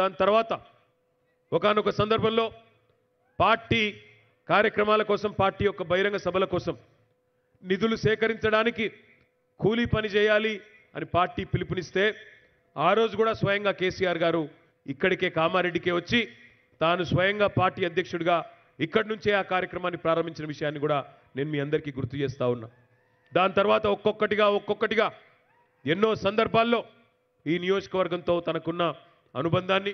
దాని తర్వాత ఒకనొక సందర్భంలో పార్టీ కార్యక్రమాల కోసం పార్టీ యొక్క బహిరంగ సభల కోసం నిధులు సేకరించడానికి కూలీ పని చేయాలి అని పార్టీ పిలుపునిస్తే ఆ రోజు కూడా స్వయంగా కేసీఆర్ గారు ఇక్కడికే కామారెడ్డికే వచ్చి తాను స్వయంగా పార్టీ అధ్యక్షుడిగా ఇక్కడి నుంచే ఆ కార్యక్రమాన్ని ప్రారంభించిన విషయాన్ని కూడా నేను మీ అందరికీ గుర్తు చేస్తూ ఉన్నా దాని తర్వాత ఒక్కొక్కటిగా ఒక్కొక్కటిగా ఎన్నో సందర్భాల్లో ఈ నియోజకవర్గంతో తనకున్న అనుబంధాన్ని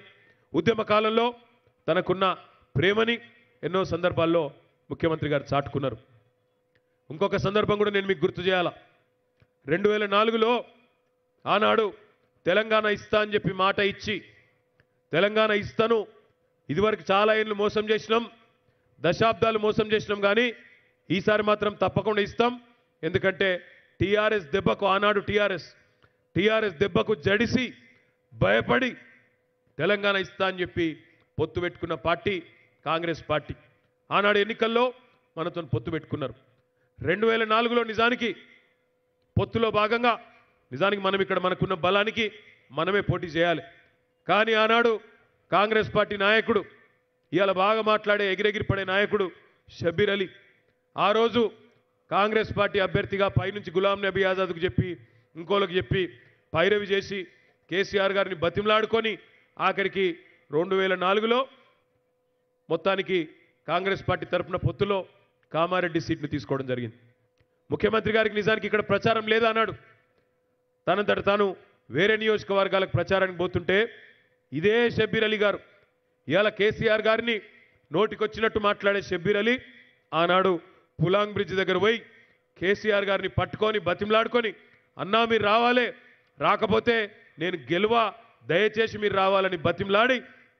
ఉద్యమ కాలంలో తనకున్న ప్రేమని ఎన్నో సందర్భాల్లో ముఖ్యమంత్రి గారు చాటుకున్నారు ఇంకొక సందర్భం కూడా నేను మీకు గుర్తు చేయాల రెండు వేల నాలుగులో ఆనాడు తెలంగాణ ఇస్తా అని చెప్పి మాట ఇచ్చి తెలంగాణ ఇస్తాను ఇదివరకు చాలా ఏళ్ళు మోసం చేసినాం దశాబ్దాలు మోసం చేసినాం కానీ ఈసారి మాత్రం తప్పకుండా ఇస్తాం ఎందుకంటే టీఆర్ఎస్ దెబ్బకు ఆనాడు టీఆర్ఎస్ టీఆర్ఎస్ దెబ్బకు జడిసి భయపడి తెలంగాణ ఇస్తా అని చెప్పి పొత్తు పెట్టుకున్న పార్టీ కాంగ్రెస్ పార్టీ ఆనాడు ఎన్నికల్లో మనతో పొత్తు పెట్టుకున్నారు రెండు వేల నాలుగులో నిజానికి పొత్తులో భాగంగా నిజానికి మనం ఇక్కడ మనకున్న బలానికి మనమే పోటీ చేయాలి కానీ ఆనాడు కాంగ్రెస్ పార్టీ నాయకుడు ఇవాళ బాగా మాట్లాడే ఎగిరెగిరి పడే నాయకుడు షబీర్ అలీ ఆ రోజు కాంగ్రెస్ పార్టీ అభ్యర్థిగా పైనుంచి గులాం నబీ ఆజాద్కు చెప్పి ఇంకోళ్ళకి చెప్పి పైరవి చేసి కేసీఆర్ గారిని బతిమలాడుకొని ఆఖరికి రెండు వేల నాలుగులో మొత్తానికి కాంగ్రెస్ పార్టీ తరఫున పొత్తులో కామారెడ్డి సీట్ని తీసుకోవడం జరిగింది ముఖ్యమంత్రి గారికి నిజానికి ఇక్కడ ప్రచారం లేదా అన్నాడు తనంతట తాను వేరే నియోజకవర్గాలకు ప్రచారానికి పోతుంటే ఇదే షబ్బీర్ అలీ గారు ఇవాళ కేసీఆర్ గారిని నోటికొచ్చినట్టు మాట్లాడే షబ్బీర్ అలీ ఆనాడు పులాంగ్ బ్రిడ్జ్ దగ్గర పోయి కేసీఆర్ గారిని పట్టుకొని బతిమలాడుకొని అన్నా మీరు రావాలే రాకపోతే నేను గెలువా దయచేసి మీరు రావాలని బతిమలాడి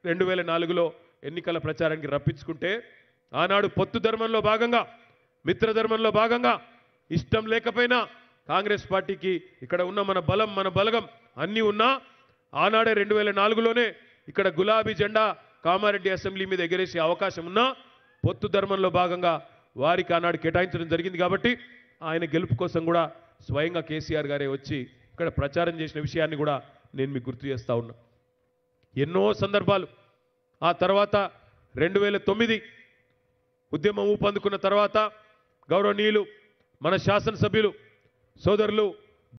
రెండు వేల నాలుగులో ఎన్నికల ప్రచారానికి రప్పించుకుంటే ఆనాడు పొత్తు ధర్మంలో భాగంగా మిత్రధర్మంలో భాగంగా ఇష్టం లేకపోయినా కాంగ్రెస్ పార్టీకి ఇక్కడ ఉన్న మన బలం మన బలగం అన్నీ ఉన్నా ఆనాడే రెండు వేల నాలుగులోనే ఇక్కడ గులాబీ జెండా కామారెడ్డి అసెంబ్లీ మీద ఎగరేసే అవకాశం ఉన్నా పొత్తు ధర్మంలో భాగంగా వారికి ఆనాడు కేటాయించడం జరిగింది కాబట్టి ఆయన గెలుపు కోసం కూడా స్వయంగా కేసీఆర్ గారే వచ్చి ఇక్కడ ప్రచారం చేసిన విషయాన్ని కూడా నేను మీకు గుర్తు చేస్తూ ఉన్నా ఎన్నో సందర్భాలు ఆ తర్వాత రెండు వేల తొమ్మిది ఉద్యమం ఊపందుకున్న తర్వాత గౌరవనీయులు మన శాసనసభ్యులు సోదరులు